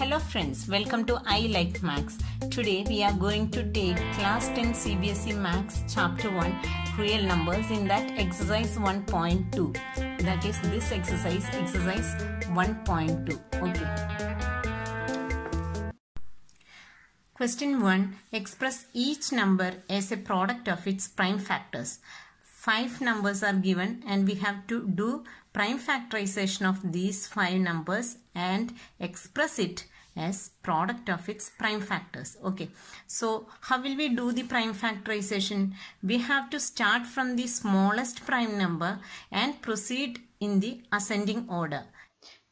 Hello friends, welcome to I Like Max. Today we are going to take class 10 CBSE Max chapter 1 real numbers in that exercise 1.2. That is this exercise, exercise 1.2. Okay. Question 1. Express each number as a product of its prime factors. Five numbers are given and we have to do prime factorization of these five numbers and express it as product of its prime factors. Okay, so how will we do the prime factorization? We have to start from the smallest prime number and proceed in the ascending order.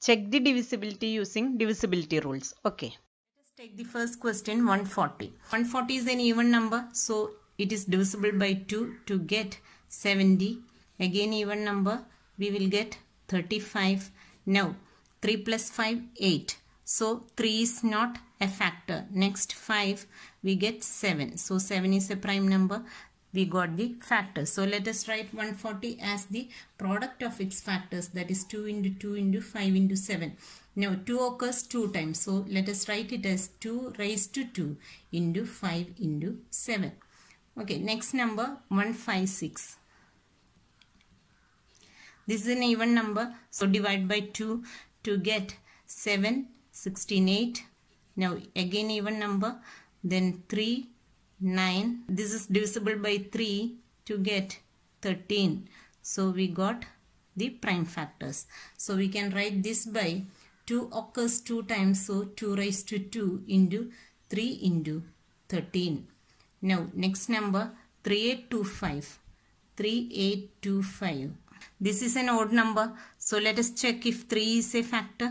Check the divisibility using divisibility rules. Okay. Let's take the first question 140. 140 is an even number so it is divisible by 2 to get 70. Again even number we will get 35. Now 3 plus 5 8 so 3 is not a factor. Next 5 we get 7. So 7 is a prime number. We got the factor. So let us write 140 as the product of its factors that is 2 into 2 into 5 into 7. Now 2 occurs 2 times. So let us write it as 2 raised to 2 into 5 into 7. Okay next number 156. This is an even number. So divide by 2 to get 7 68 now again even number then 3 9 this is divisible by 3 to get 13 so we got the prime factors so we can write this by 2 occurs 2 times so 2 raised to 2 into 3 into 13 now next number 3825 3825 this is an odd number so let us check if 3 is a factor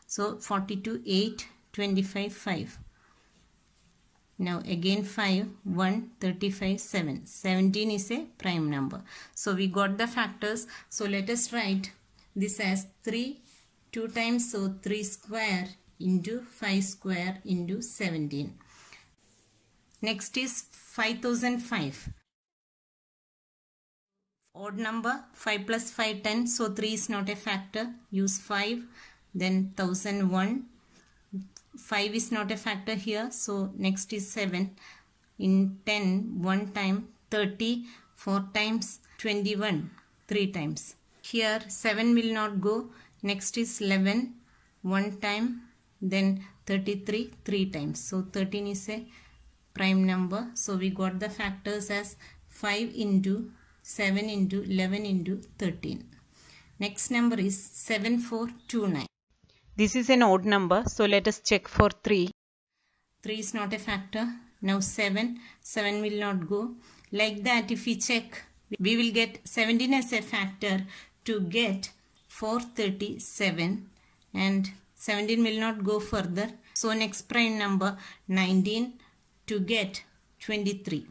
So 42, 8, 25, 5. Now again 5, 1, 35, 7. 17 is a prime number. So we got the factors. So let us write this as 3, 2 times so 3 square into 5 square into 17. Next is 5005. Odd number 5 plus 5 10 so 3 is not a factor. Use 5 then 1001 5 is not a factor here so next is 7 in 10 1 time 30 4 times 21 3 times here 7 will not go next is 11 1 time then 33 3 times so 13 is a prime number so we got the factors as 5 into 7 into 11 into 13 next number is 7429 this is an odd number, so let us check for 3. 3 is not a factor. Now 7. 7 will not go. Like that, if we check, we will get 17 as a factor to get 437. And 17 will not go further. So next prime number 19 to get 23.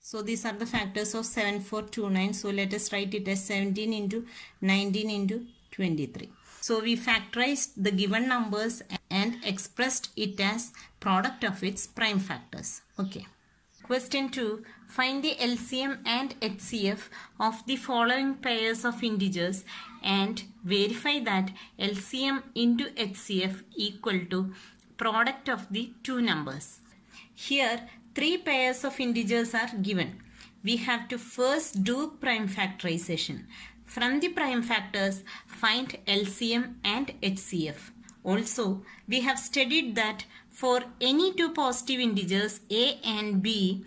So these are the factors of 7429. So let us write it as 17 into 19 into 23. So we factorized the given numbers and expressed it as product of its prime factors. Okay. Question 2. Find the LCM and HCF of the following pairs of integers and verify that LCM into HCF equal to product of the two numbers. Here, three pairs of integers are given we have to first do prime factorization. From the prime factors, find LCM and HCF. Also, we have studied that for any two positive integers a and b,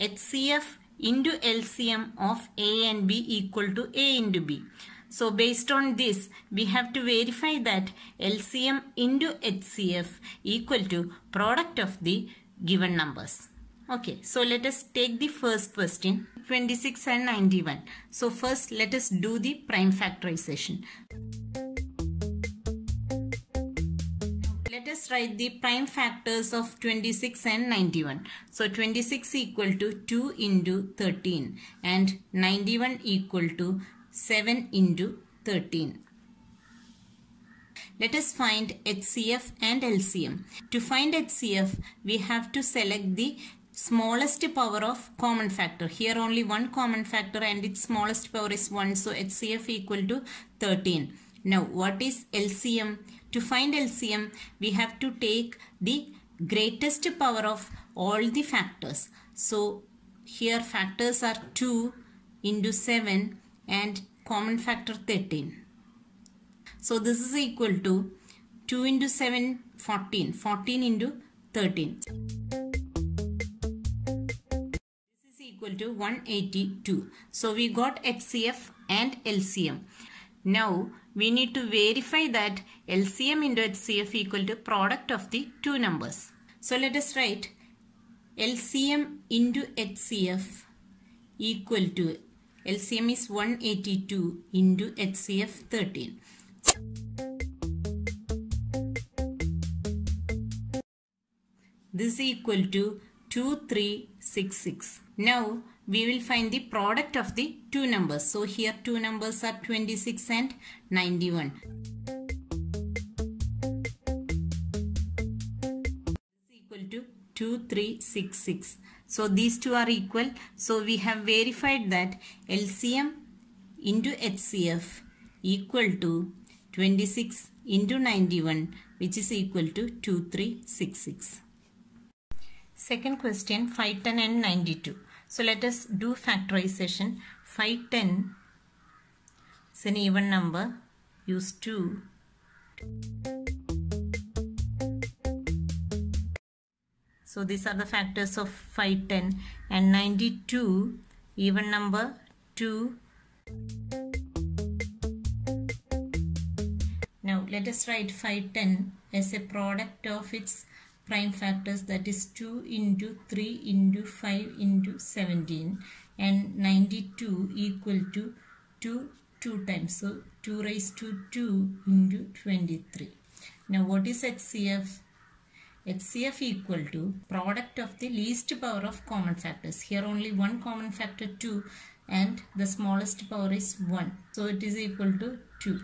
HCF into LCM of a and b equal to a into b. So based on this, we have to verify that LCM into HCF equal to product of the given numbers. Okay, so let us take the first question 26 and 91. So, first let us do the prime factorization. Let us write the prime factors of 26 and 91. So, 26 equal to 2 into 13 and 91 equal to 7 into 13. Let us find HCF and LCM. To find HCF, we have to select the smallest power of common factor. Here only one common factor and its smallest power is 1. So HCF equal to 13. Now what is LCM? To find LCM, we have to take the greatest power of all the factors. So here factors are 2 into 7 and common factor 13. So this is equal to 2 into 7, 14. 14 into 13 equal to 182. So we got HCF and LCM. Now we need to verify that LCM into HCF equal to product of the two numbers. So let us write LCM into HCF equal to LCM is 182 into HCF 13. This is equal to 2366. Now we will find the product of the two numbers. So here two numbers are 26 and 91. equal to 2366. So these two are equal. So we have verified that LCM into HCF equal to 26 into 91 which is equal to 2366 second Second question 510 and 92. So let us do factorization. 5, 10 is an even number. Use 2. So these are the factors of 5, 10 and 92 even number 2. Now let us write 5, 10 as a product of its prime factors that is 2 into 3 into 5 into 17 and 92 equal to 2 2 times so 2 raised to 2 into 23 now what is HCF HCF equal to product of the least power of common factors here only one common factor 2 and the smallest power is 1 so it is equal to 2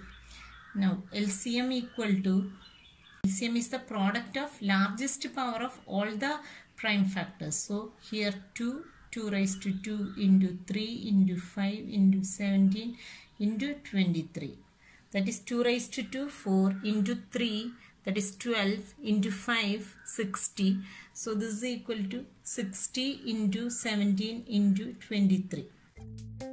now LCM equal to LCM is the product of largest power of all the prime factors. So here 2, 2 raised to 2 into 3 into 5 into 17 into 23. That is 2 raised to 2, 4 into 3 that is 12 into 5, 60. So this is equal to 60 into 17 into 23.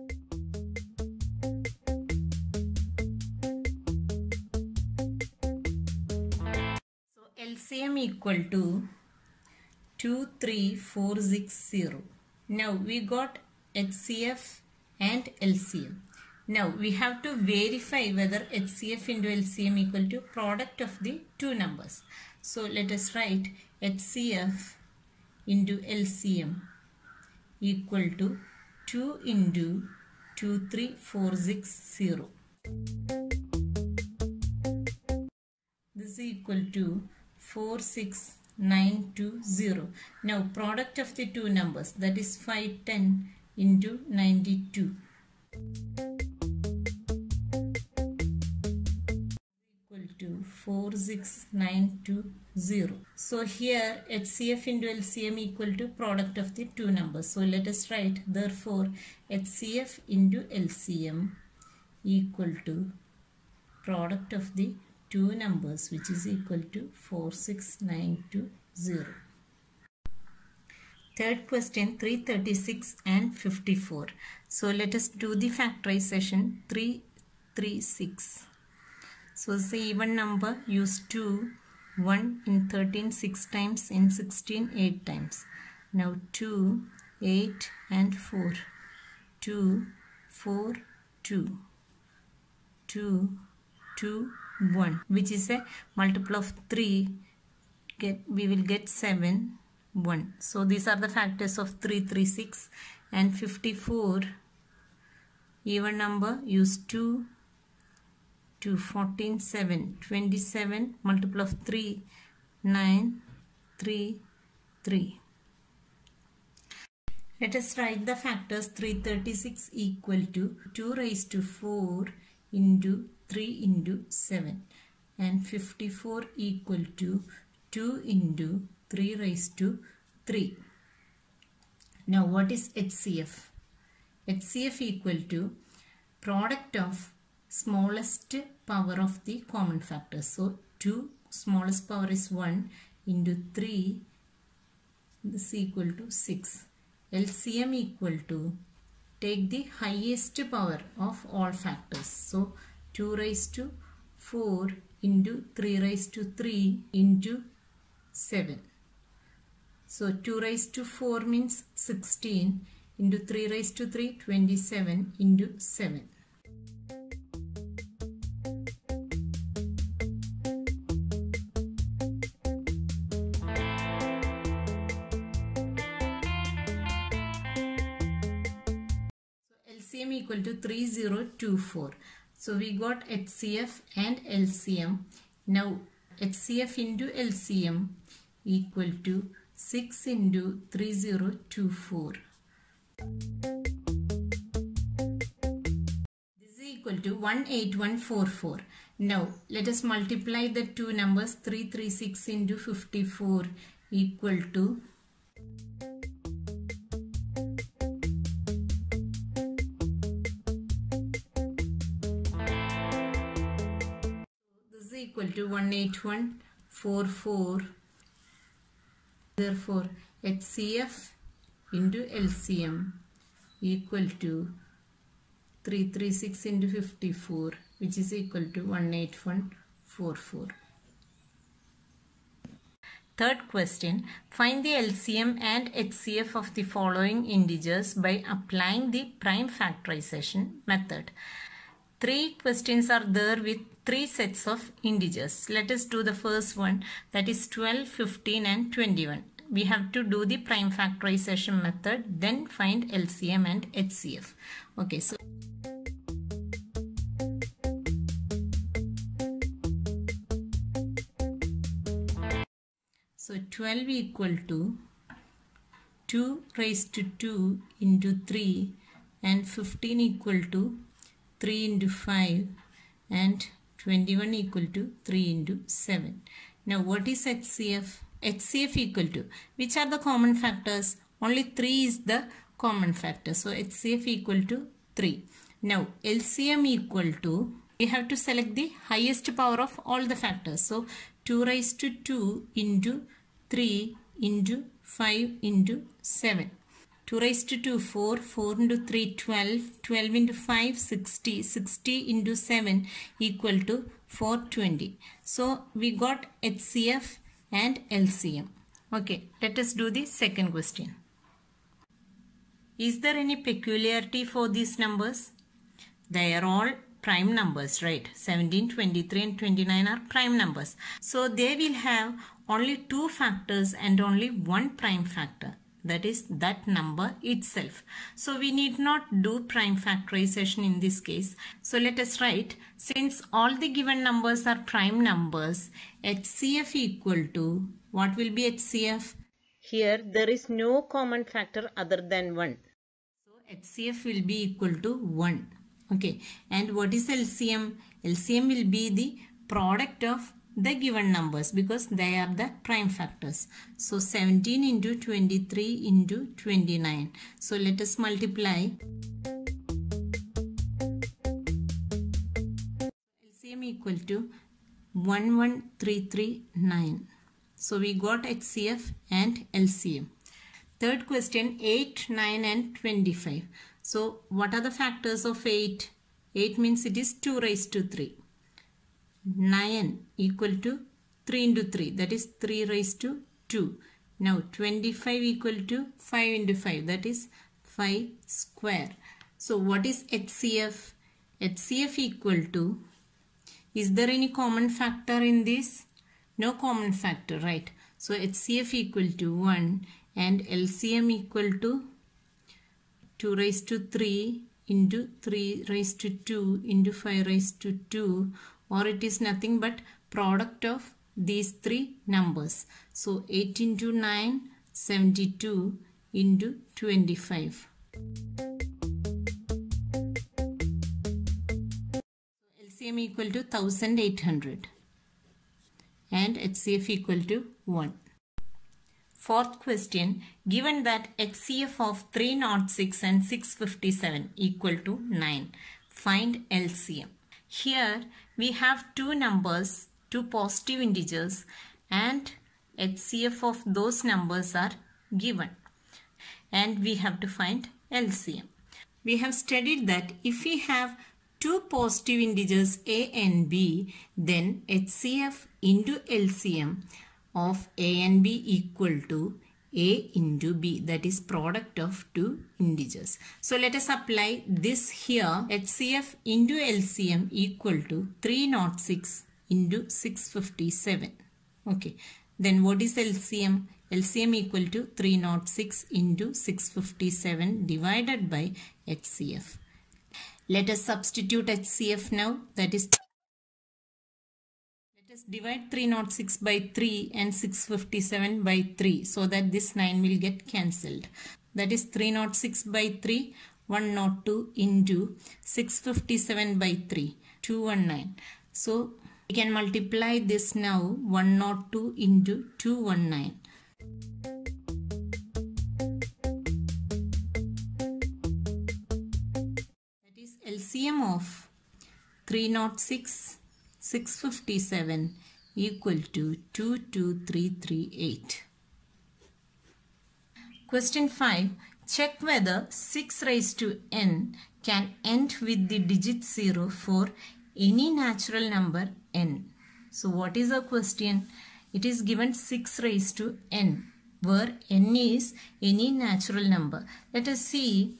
LCM equal to 23460. Now we got HCF and LCM. Now we have to verify whether HCF into LCM equal to product of the two numbers. So let us write HCF into LCM equal to 2 into 23460. This is equal to 46920. Now product of the two numbers that is 510 into 92 equal to 46920. So here HCF into LCM equal to product of the two numbers. So let us write therefore HCF into LCM equal to product of the two numbers which is equal to 46920. Third question 336 and 54. So let us do the factorization 336. So say even number use 2, 1 in 13 6 times, in 16 8 times. Now 2, 8 and 4. 2, 4, 2. 2, 2, 1 which is a multiple of 3 get we will get 7 1 so these are the factors of 336 and 54 even number use 2 to 14 7 27 multiple of 3 9 3 3 let us write the factors 336 equal to 2 raised to 4 into 3 into 7 and 54 equal to 2 into 3 raised to 3. Now what is HCF? HCF equal to product of smallest power of the common factors. So 2 smallest power is 1 into 3 this equal to 6. LCM equal to take the highest power of all factors. So 2 raised to 4 into 3 raised to 3 into 7. So 2 raised to 4 means 16 into 3 raised to 3 27 into 7. So LCM equal to 3024. So we got HCF and LCM. Now HCF into LCM equal to 6 into 3024. This is equal to 18144. Now let us multiply the two numbers 336 into 54 equal to equal to 18144 therefore HCF into LCM equal to 336 into 54 which is equal to 18144. Third question, find the LCM and HCF of the following integers by applying the prime factorization method. Three questions are there with three sets of integers. Let us do the first one that is 12, 15 and 21. We have to do the prime factorization method then find LCM and HCF. Okay, so... So 12 equal to 2 raised to 2 into 3 and 15 equal to 3 into 5 and 21 equal to 3 into 7. Now what is HCF? HCF equal to, which are the common factors? Only 3 is the common factor. So HCF equal to 3. Now LCM equal to, we have to select the highest power of all the factors. So 2 raised to 2 into 3 into 5 into 7. 2 raised to 2, 4. 4 into 3, 12. 12 into 5, 60. 60 into 7 equal to 420. So we got HCF and LCM. Okay, let us do the second question. Is there any peculiarity for these numbers? They are all prime numbers, right? 17, 23 and 29 are prime numbers. So they will have only two factors and only one prime factor that is that number itself. So we need not do prime factorization in this case. So let us write since all the given numbers are prime numbers HCF equal to what will be HCF? Here there is no common factor other than 1. So HCF will be equal to 1. Okay and what is LCM? LCM will be the product of the given numbers because they are the prime factors. So 17 into 23 into 29. So let us multiply. LCM equal to 11339. So we got HCF and LCM. Third question 8, 9 and 25. So what are the factors of 8? 8 means it is 2 raised to 3. 9 equal to 3 into 3 that is 3 raised to 2. Now 25 equal to 5 into 5 that is 5 square. So what is HCF? HCF equal to is there any common factor in this? No common factor right. So HCF equal to 1 and LCM equal to 2 raised to 3 into 3 raised to 2 into 5 raised to 2 or it is nothing but product of these three numbers. So 8 into 9, 72 into 25. LCM equal to 1800 and HCF equal to 1. Fourth question, given that HCF of 306 and 657 equal to 9, find LCM. Here we have two numbers, two positive integers and HCF of those numbers are given and we have to find LCM. We have studied that if we have two positive integers a and b then HCF into LCM of a and b equal to a into B that is product of two integers. So let us apply this here HCF into LCM equal to 306 into 657. Okay. Then what is LCM? LCM equal to 306 into 657 divided by HCF. Let us substitute HCF now that is just divide 306 by 3 and 657 by 3 so that this 9 will get cancelled. That is 306 by 3, 102 into 657 by 3, 219. So we can multiply this now 102 into 219. That is LCM of 306 657 equal to 22338. Question 5. Check whether 6 raised to n can end with the digit 0 for any natural number n. So what is the question? It is given 6 raised to n where n is any natural number. Let us see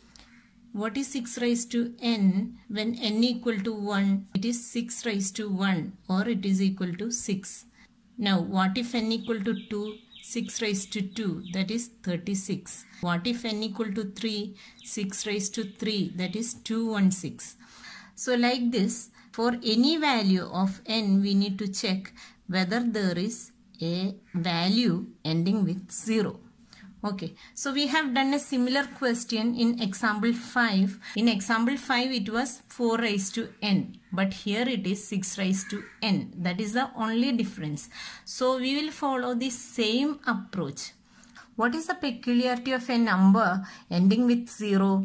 what is 6 raised to n when n equal to 1? It is 6 raised to 1 or it is equal to 6. Now what if n equal to 2? 6 raised to 2 that is 36. What if n equal to 3? 6 raised to 3 that is 216. So like this for any value of n we need to check whether there is a value ending with 0. Okay, so we have done a similar question in example 5. In example 5, it was 4 raised to n, but here it is 6 raised to n. That is the only difference. So we will follow the same approach. What is the peculiarity of a number ending with 0,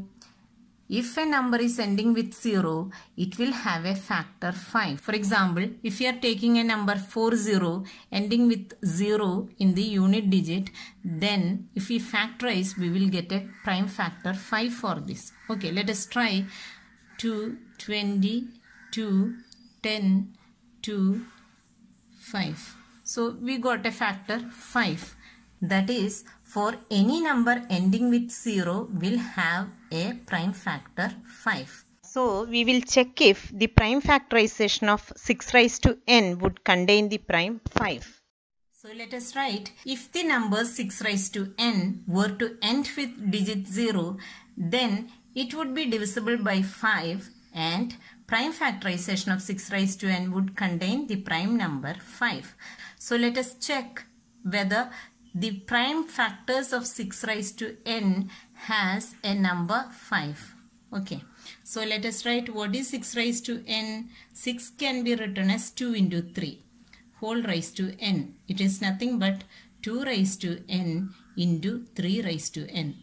if a number is ending with 0, it will have a factor 5. For example, if you are taking a number 40 ending with 0 in the unit digit, then if we factorize, we will get a prime factor 5 for this. Okay, let us try 2, 20, 2, 10, 2, 5. So, we got a factor 5. That is for any number ending with 0 will have a prime factor 5. So we will check if the prime factorization of 6 raised to n would contain the prime 5. So let us write if the number 6 raised to n were to end with digit 0 then it would be divisible by 5 and prime factorization of 6 raised to n would contain the prime number 5. So let us check whether the prime factors of 6 raised to n has a number 5. Okay. So let us write what is 6 raised to n. 6 can be written as 2 into 3 whole raised to n. It is nothing but 2 raised to n into 3 raised to n.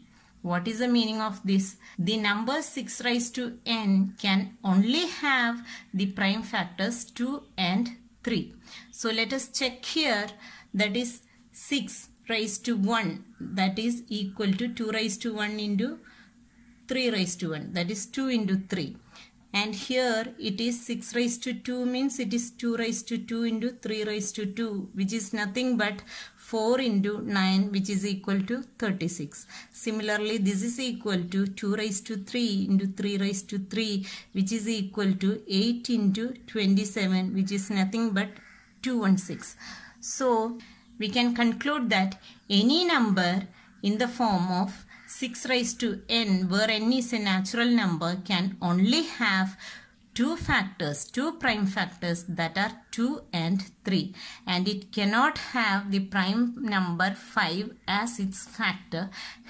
What is the meaning of this? The number 6 raised to n can only have the prime factors 2 and 3. So let us check here that is 6 raised to 1 that is equal to 2 raised to 1 into 3 raised to 1 that is 2 into 3 and here it is 6 raised to 2 means it is 2 raised to 2 into 3 raised to 2 which is nothing but 4 into 9 which is equal to 36. Similarly this is equal to 2 raised to 3 into 3 raised to 3 which is equal to 8 into 27 which is nothing but 216. So we can conclude that any number in the form of 6 raised to n where n is a natural number can only have two factors, two prime factors that are 2 and 3 and it cannot have the prime number 5 as its factor.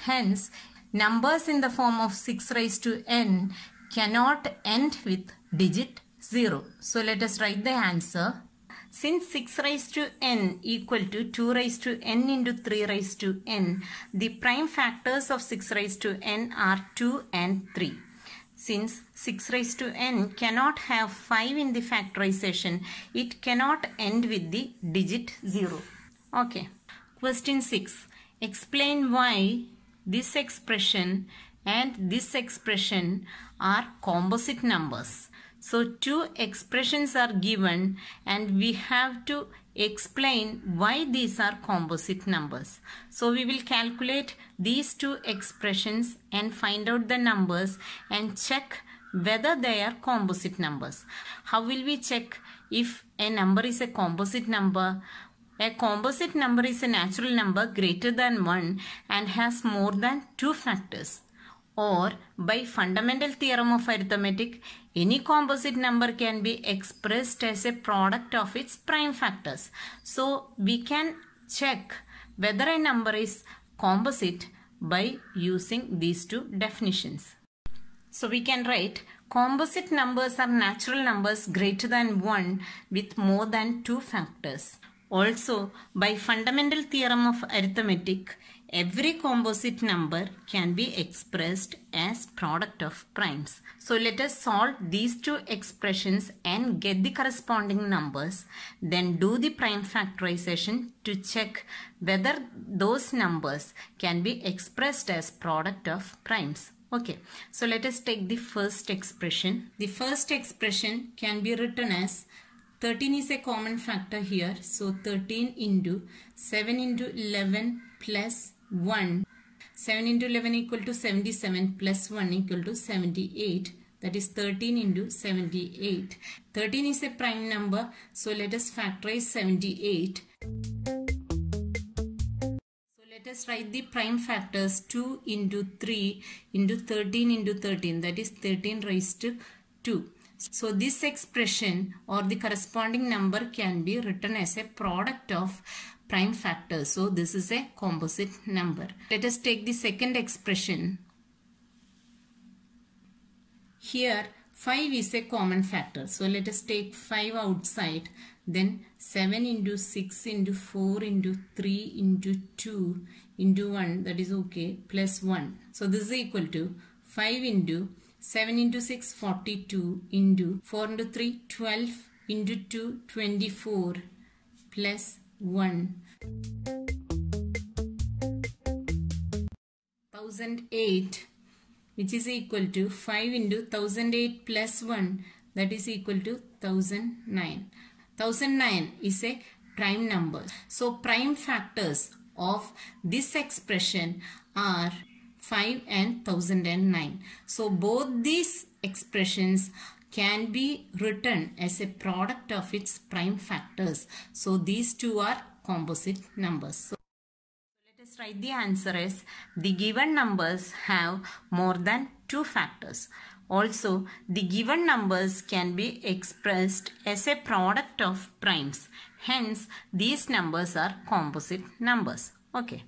Hence, numbers in the form of 6 raised to n cannot end with digit 0. So, let us write the answer since 6 raised to n equal to 2 raised to n into 3 raised to n, the prime factors of 6 raised to n are 2 and 3. Since 6 raised to n cannot have 5 in the factorization, it cannot end with the digit 0. Okay. Question 6. Explain why this expression and this expression are composite numbers. So two expressions are given and we have to explain why these are composite numbers. So we will calculate these two expressions and find out the numbers and check whether they are composite numbers. How will we check if a number is a composite number? A composite number is a natural number greater than 1 and has more than 2 factors. Or by fundamental theorem of arithmetic, any composite number can be expressed as a product of its prime factors. So we can check whether a number is composite by using these two definitions. So we can write composite numbers are natural numbers greater than 1 with more than 2 factors. Also, by fundamental theorem of arithmetic, Every composite number can be expressed as product of primes. So let us solve these two expressions and get the corresponding numbers. Then do the prime factorization to check whether those numbers can be expressed as product of primes. Okay, so let us take the first expression. The first expression can be written as 13 is a common factor here. So 13 into 7 into 11 plus 1. 7 into 11 equal to 77 plus 1 equal to 78 that is 13 into 78. 13 is a prime number so let us factorize 78. So let us write the prime factors 2 into 3 into 13 into 13 that is 13 raised to 2. So this expression or the corresponding number can be written as a product of prime factors. So this is a composite number. Let us take the second expression. Here 5 is a common factor. So let us take 5 outside. Then 7 into 6 into 4 into 3 into 2 into 1 that is okay plus 1. So this is equal to 5 into 7 into 6 42 into 4 into 3 12 into 2 24 plus 1. 1008 which is equal to 5 into 1008 plus 1 that is equal to 1009. 1009 is a prime number. So prime factors of this expression are 5 and 1009. So both these expressions can be written as a product of its prime factors. So these two are composite numbers. So let us write the answer as the given numbers have more than two factors. Also, the given numbers can be expressed as a product of primes. Hence, these numbers are composite numbers. Okay.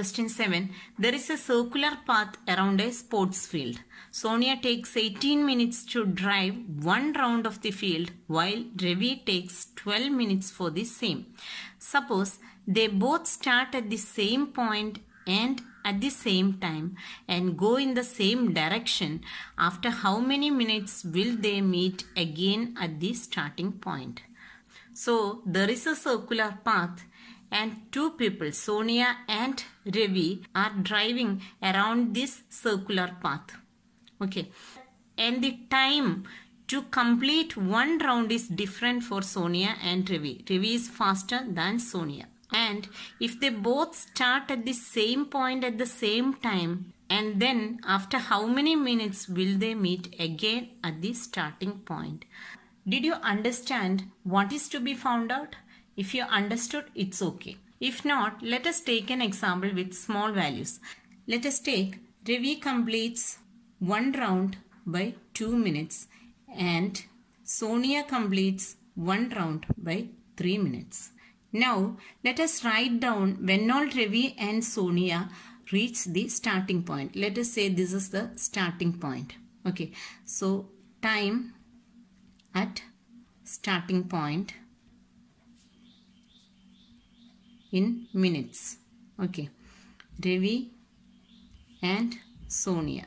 Question 7. There is a circular path around a sports field. Sonia takes 18 minutes to drive one round of the field while Revi takes 12 minutes for the same. Suppose they both start at the same point and at the same time and go in the same direction. After how many minutes will they meet again at the starting point? So there is a circular path and two people, Sonia and Ravi, are driving around this circular path. Okay. And the time to complete one round is different for Sonia and Ravi. Ravi is faster than Sonia. And if they both start at the same point at the same time, and then after how many minutes will they meet again at the starting point? Did you understand what is to be found out? If you understood, it's okay. If not, let us take an example with small values. Let us take Revi completes one round by 2 minutes and Sonia completes one round by 3 minutes. Now, let us write down when all Revi and Sonia reach the starting point. Let us say this is the starting point. Okay, so time at starting point in minutes. Okay. Devi and Sonia.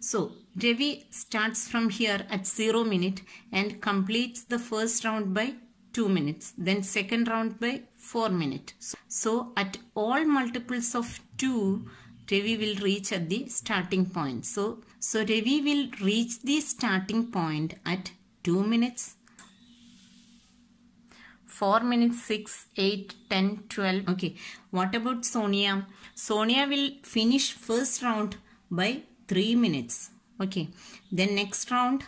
So Devi starts from here at 0 minute and completes the first round by 2 minutes then second round by 4 minutes. So, at all multiples of 2 Devi will reach at the starting point. So, so Devi will reach the starting point at 2 minutes 4 minutes 6 8 10 12 okay what about sonia sonia will finish first round by 3 minutes okay then next round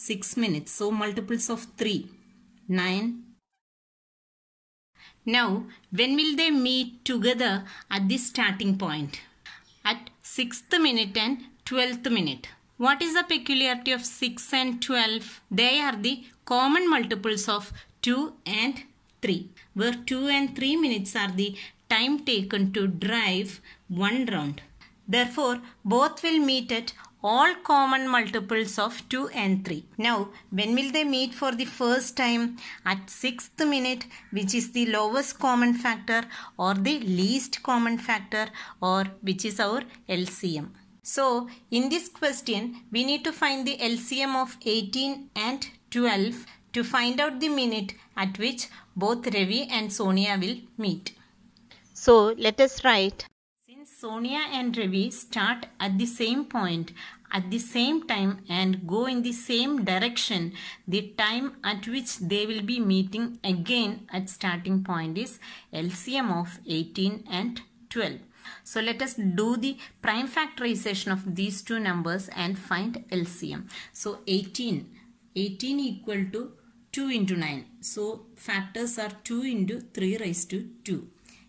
6 minutes so multiples of 3 9 now when will they meet together at the starting point at 6th minute and 12th minute what is the peculiarity of 6 and 12 they are the common multiples of 2 and 3 where 2 and 3 minutes are the time taken to drive one round. Therefore, both will meet at all common multiples of 2 and 3. Now, when will they meet for the first time? At 6th minute, which is the lowest common factor or the least common factor or which is our LCM. So, in this question, we need to find the LCM of 18 and 12 to find out the minute at which both Revi and Sonia will meet. So let us write. Since Sonia and Revi start at the same point at the same time and go in the same direction, the time at which they will be meeting again at starting point is LCM of 18 and 12. So let us do the prime factorization of these two numbers and find LCM. So 18, 18 equal to 2 into 9. So factors are 2 into 3 raised to 2.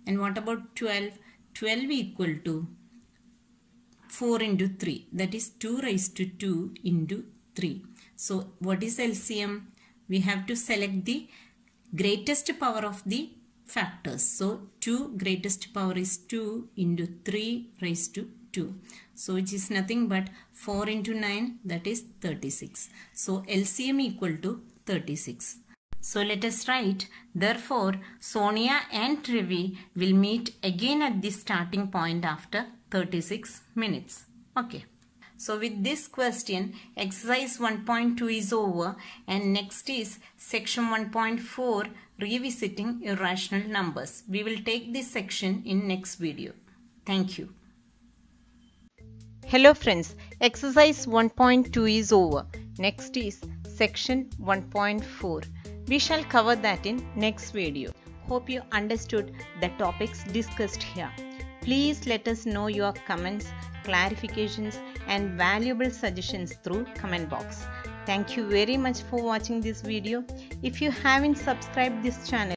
And what about 12? 12 equal to 4 into 3. That is 2 raised to 2 into 3. So what is LCM? We have to select the greatest power of the factors. So 2 greatest power is 2 into 3 raised to 2. So which is nothing but 4 into 9 that is 36. So LCM equal to 36. So let us write, therefore Sonia and Trivi will meet again at the starting point after 36 minutes. Okay. So with this question, exercise 1.2 is over and next is section 1.4 revisiting irrational numbers. We will take this section in next video. Thank you. Hello friends, exercise 1.2 is over. Next is section 1.4. We shall cover that in next video. Hope you understood the topics discussed here. Please let us know your comments, clarifications and valuable suggestions through comment box. Thank you very much for watching this video. If you haven't subscribed this channel,